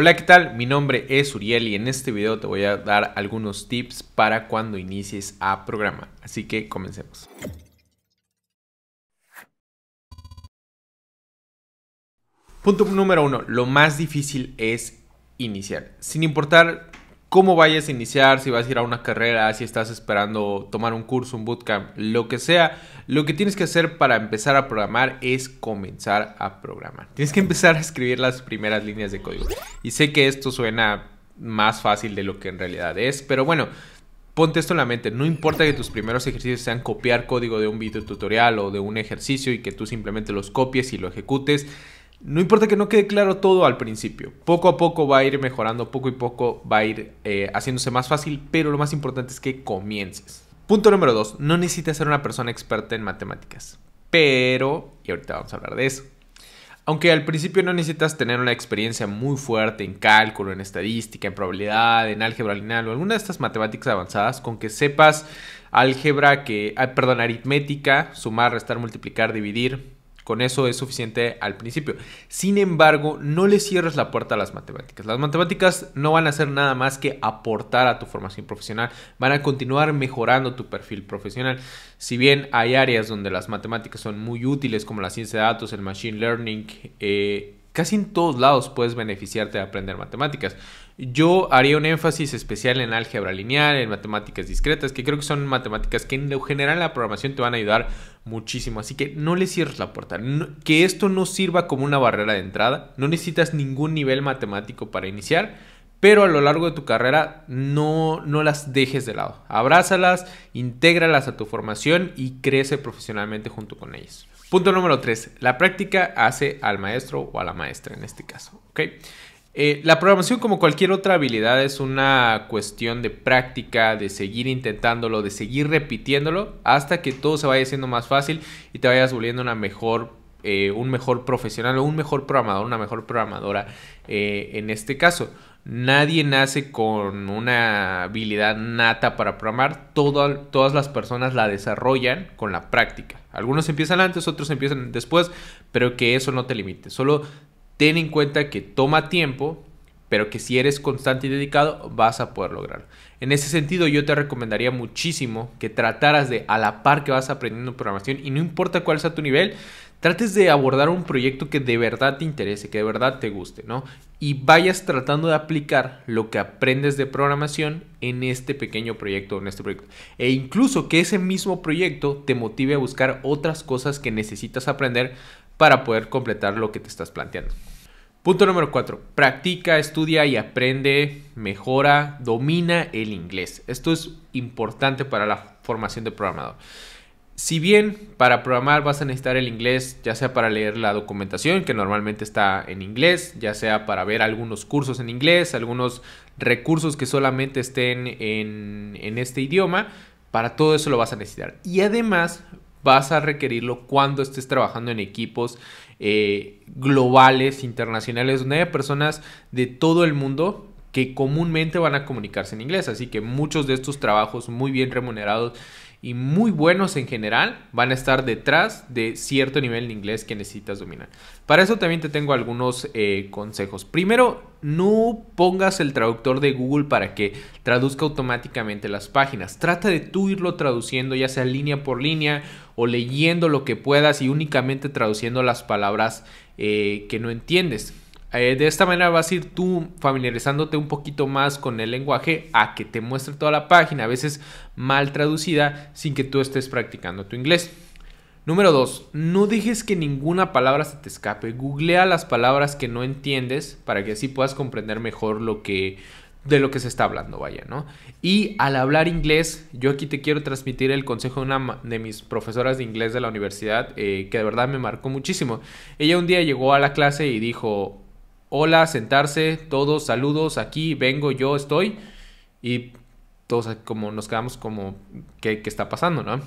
Hola, ¿qué tal? Mi nombre es Uriel y en este video te voy a dar algunos tips para cuando inicies a programa. Así que comencemos. Punto número uno, lo más difícil es iniciar. Sin importar cómo vayas a iniciar, si vas a ir a una carrera, si estás esperando tomar un curso, un bootcamp, lo que sea, lo que tienes que hacer para empezar a programar es comenzar a programar. Tienes que empezar a escribir las primeras líneas de código. Y sé que esto suena más fácil de lo que en realidad es, pero bueno, ponte esto en la mente, no importa que tus primeros ejercicios sean copiar código de un video tutorial o de un ejercicio y que tú simplemente los copies y lo ejecutes, no importa que no quede claro todo al principio, poco a poco va a ir mejorando, poco y poco va a ir eh, haciéndose más fácil, pero lo más importante es que comiences. Punto número 2, no necesitas ser una persona experta en matemáticas, pero, y ahorita vamos a hablar de eso, aunque al principio no necesitas tener una experiencia muy fuerte en cálculo, en estadística, en probabilidad, en álgebra lineal o alguna de estas matemáticas avanzadas, con que sepas álgebra que, ah, perdón, aritmética, sumar, restar, multiplicar, dividir, con eso es suficiente al principio. Sin embargo, no le cierres la puerta a las matemáticas. Las matemáticas no van a hacer nada más que aportar a tu formación profesional, van a continuar mejorando tu perfil profesional. Si bien hay áreas donde las matemáticas son muy útiles, como la ciencia de datos, el machine learning, eh, casi en todos lados puedes beneficiarte de aprender matemáticas. Yo haría un énfasis especial en álgebra lineal, en matemáticas discretas, que creo que son matemáticas que en general general la programación te van a ayudar muchísimo. Así que no le cierres la puerta. que esto no sirva como una barrera de entrada. No necesitas ningún nivel matemático para iniciar, pero a lo largo de tu carrera no, no las dejes de lado. Abrázalas, intégralas a tu formación y crece profesionalmente junto con ellas. Punto número 3. La práctica hace al maestro o a la maestra en este caso. ¿ok? Eh, la programación, como cualquier otra habilidad, es una cuestión de práctica, de seguir intentándolo, de seguir repitiéndolo, hasta que todo se vaya siendo más fácil y te vayas volviendo una mejor, eh, un mejor profesional o un mejor programador, una mejor programadora eh, en este caso. Nadie nace con una habilidad nata para programar, todas las personas la desarrollan con la práctica. Algunos empiezan antes, otros empiezan después, pero que eso no te limite. Solo ten en cuenta que toma tiempo, pero que si eres constante y dedicado vas a poder lograrlo. En ese sentido yo te recomendaría muchísimo que trataras de, a la par que vas aprendiendo programación, y no importa cuál sea tu nivel, trates de abordar un proyecto que de verdad te interese, que de verdad te guste, ¿no? Y vayas tratando de aplicar lo que aprendes de programación en este pequeño proyecto, en este proyecto. E incluso que ese mismo proyecto te motive a buscar otras cosas que necesitas aprender para poder completar lo que te estás planteando. Punto número 4. Practica, estudia y aprende, mejora, domina el inglés. Esto es importante para la formación de programador. Si bien para programar vas a necesitar el inglés, ya sea para leer la documentación, que normalmente está en inglés, ya sea para ver algunos cursos en inglés, algunos recursos que solamente estén en, en este idioma, para todo eso lo vas a necesitar. Y además vas a requerirlo cuando estés trabajando en equipos eh, globales, internacionales, donde haya personas de todo el mundo que comúnmente van a comunicarse en inglés. Así que muchos de estos trabajos muy bien remunerados y muy buenos en general van a estar detrás de cierto nivel de inglés que necesitas dominar. Para eso también te tengo algunos eh, consejos. Primero, no pongas el traductor de Google para que traduzca automáticamente las páginas. Trata de tú irlo traduciendo ya sea línea por línea o leyendo lo que puedas y únicamente traduciendo las palabras eh, que no entiendes. Eh, de esta manera vas a ir tú familiarizándote un poquito más con el lenguaje a que te muestre toda la página, a veces mal traducida, sin que tú estés practicando tu inglés. Número 2. No dejes que ninguna palabra se te escape. Googlea las palabras que no entiendes para que así puedas comprender mejor lo que de lo que se está hablando, vaya, ¿no? Y al hablar inglés, yo aquí te quiero transmitir el consejo de una de mis profesoras de inglés de la universidad, eh, que de verdad me marcó muchísimo. Ella un día llegó a la clase y dijo, hola, sentarse, todos, saludos, aquí vengo, yo estoy. Y todos como nos quedamos como, ¿qué, está pasando, no?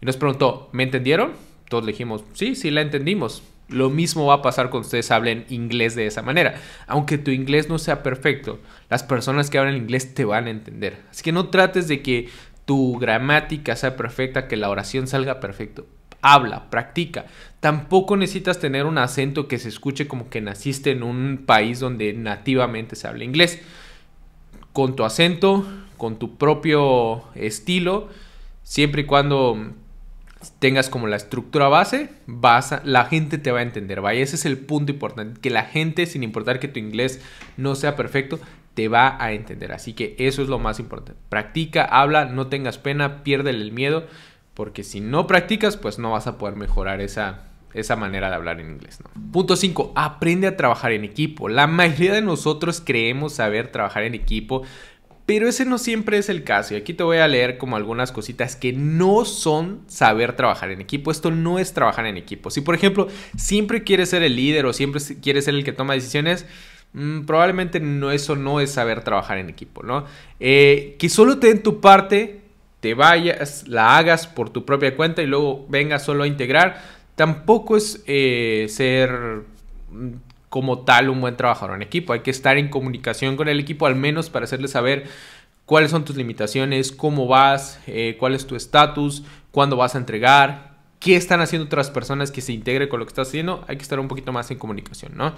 Y nos preguntó, ¿me entendieron? Todos le dijimos, sí, sí, la entendimos. Lo mismo va a pasar cuando ustedes hablen inglés de esa manera. Aunque tu inglés no sea perfecto, las personas que hablan inglés te van a entender. Así que no trates de que tu gramática sea perfecta, que la oración salga perfecta habla, practica. Tampoco necesitas tener un acento que se escuche como que naciste en un país donde nativamente se habla inglés. Con tu acento, con tu propio estilo, siempre y cuando tengas como la estructura base, la gente te va a entender, ese es el punto importante, que la gente, sin importar que tu inglés no sea perfecto, te va a entender. Así que eso es lo más importante. Practica, habla, no tengas pena, pierde el miedo. Porque si no practicas, pues no vas a poder mejorar esa, esa manera de hablar en inglés. Punto 5. Aprende a trabajar en equipo. La mayoría de nosotros creemos saber trabajar en equipo, pero ese no siempre es el caso. Y aquí te voy a leer como algunas cositas que no son saber trabajar en equipo. Esto no es trabajar en equipo. Si por ejemplo siempre quieres ser el líder o siempre quieres ser el que toma decisiones, mm, probablemente eso no es saber trabajar en equipo, ¿no? Eh, que solo te den tu parte te vayas, la hagas por tu propia cuenta y luego vengas solo a integrar, tampoco es eh, ser mm, como tal un buen trabajador en equipo. Hay que estar en comunicación con el equipo al menos para hacerle saber cuáles son tus limitaciones, cómo vas, eh, cuál es tu estatus, cuándo vas a entregar, qué están haciendo otras personas que se integren con lo que estás haciendo. Hay que estar un poquito más en comunicación, ¿no?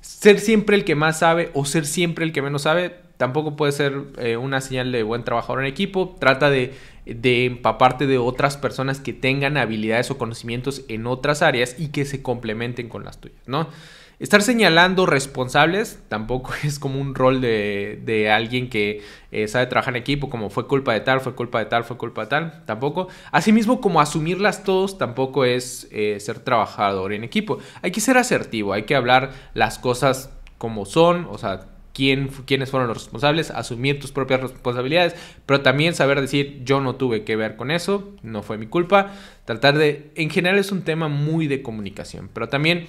Ser siempre el que más sabe o ser siempre el que menos sabe tampoco puede ser eh, una señal de buen trabajador en equipo. Trata de, de, empaparte de otras personas que tengan habilidades o conocimientos en otras áreas y que se complementen con las tuyas, ¿no? Estar señalando responsables tampoco es como un rol de, alguien que eh, sabe trabajar en equipo, como fue culpa de tal, fue culpa de tal, fue culpa de tal, tampoco. Asimismo, como asumirlas todos tampoco es eh, ser trabajador en equipo. Hay que ser asertivo, hay que hablar las cosas como son, o sea, quién, quiénes fueron los responsables, asumir tus propias responsabilidades, pero también saber decir yo no tuve que ver con eso, no fue mi culpa, tratar de, en general es un tema muy de comunicación, pero también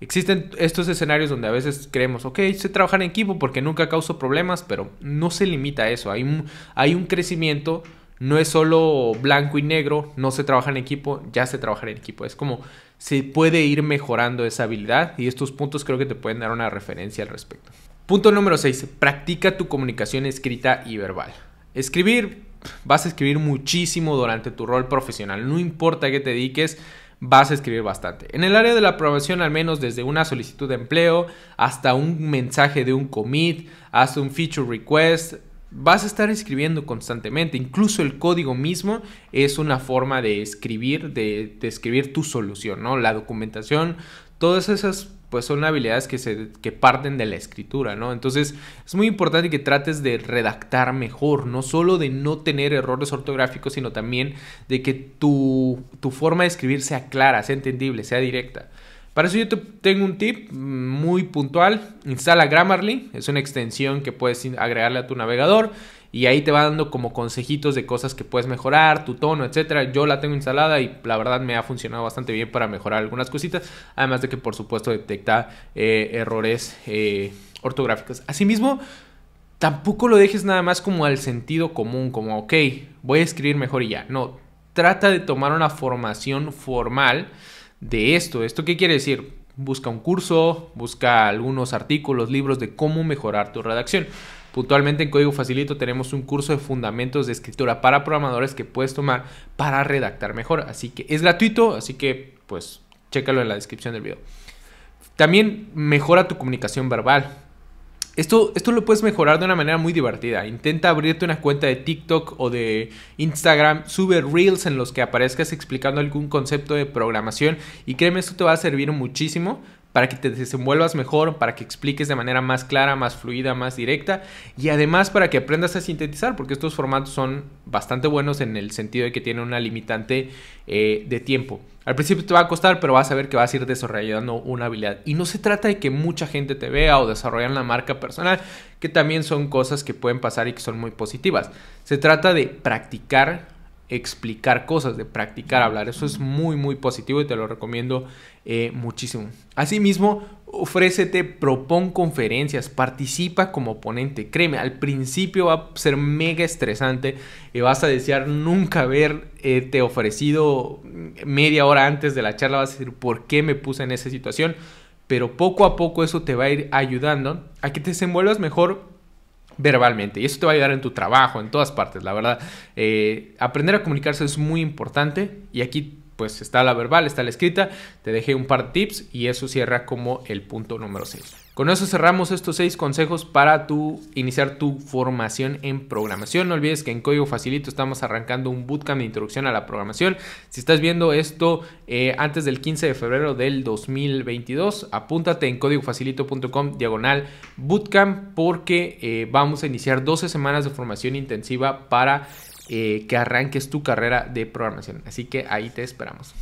existen estos escenarios donde a veces creemos, ok, sé trabajar en equipo porque nunca causo problemas, pero no se limita a eso, hay un, hay un crecimiento. No es solo blanco y negro, no se trabaja en equipo, ya se trabaja en equipo. Es como se puede ir mejorando esa habilidad y estos puntos creo que te pueden dar una referencia al respecto. Punto número 6. Practica tu comunicación escrita y verbal. Escribir, vas a escribir muchísimo durante tu rol profesional. No importa qué te dediques, vas a escribir bastante. En el área de la aprobación, al menos desde una solicitud de empleo hasta un mensaje de un commit, hasta un feature request, vas a estar escribiendo constantemente. Incluso el código mismo es una forma de escribir, de, escribir tu solución, ¿no? La documentación, todas esas pues son habilidades que, se, parten de la escritura, ¿no? Entonces es muy importante que trates de redactar mejor, no solo de no tener errores ortográficos, sino también de que tu, tu forma de escribir sea clara, sea entendible, sea directa. Para eso yo te tengo un tip mm, muy puntual. Instala Grammarly, es una extensión que puedes agregarle a tu navegador y ahí te va dando como consejitos de cosas que puedes mejorar, tu tono, etcétera. Yo la tengo instalada y la verdad me ha funcionado bastante bien para mejorar algunas cositas, además de que por supuesto detecta eh, errores eh, ortográficos. Asimismo, tampoco lo dejes nada más como al sentido común, como ok, voy a escribir mejor y ya. No, trata de tomar una formación formal de esto. ¿Esto qué quiere decir? Busca un curso, busca algunos artículos, libros de cómo mejorar tu redacción. Puntualmente en Código Facilito tenemos un curso de fundamentos de escritura para programadores que puedes tomar para redactar mejor. Así que es gratuito, así que pues chécalo en la descripción del video. También mejora tu comunicación verbal. Esto, esto, lo puedes mejorar de una manera muy divertida. Intenta abrirte una cuenta de TikTok o de Instagram, sube reels en los que aparezcas explicando algún concepto de programación y créeme, esto te va a servir muchísimo para que te desenvuelvas mejor, para que expliques de manera más clara, más fluida, más directa y además para que aprendas a sintetizar, porque estos formatos son bastante buenos en el sentido de que tienen una limitante eh, de tiempo. Al principio te va a costar, pero vas a ver que vas a ir desarrollando una habilidad. Y no se trata de que mucha gente te vea o desarrollar la marca personal, que también son cosas que pueden pasar y que son muy positivas. Se trata de practicar explicar cosas, de practicar hablar. Eso es muy, muy positivo y te lo recomiendo eh, muchísimo. Asimismo, ofrécete, propon conferencias, participa como ponente. Créeme, al principio va a ser mega estresante y vas a desear nunca haberte eh, ofrecido media hora antes de la charla. Vas a decir, ¿por qué me puse en esa situación? Pero poco a poco eso te va a ir ayudando a que te desenvuelvas mejor verbalmente. Y eso te va a ayudar en tu trabajo, en todas partes, la verdad. Eh, aprender a comunicarse es muy importante y aquí pues está la verbal, está la escrita. Te dejé un par de tips y eso cierra como el punto número 6. Con eso cerramos estos seis consejos para tu, iniciar tu formación en programación. No olvides que en Código Facilito estamos arrancando un bootcamp de introducción a la programación. Si estás viendo esto eh, antes del 15 de febrero del 2022, apúntate en códigofacilito.com diagonal bootcamp porque eh, vamos a iniciar 12 semanas de formación intensiva para eh, que arranques tu carrera de programación. Así que ahí te esperamos.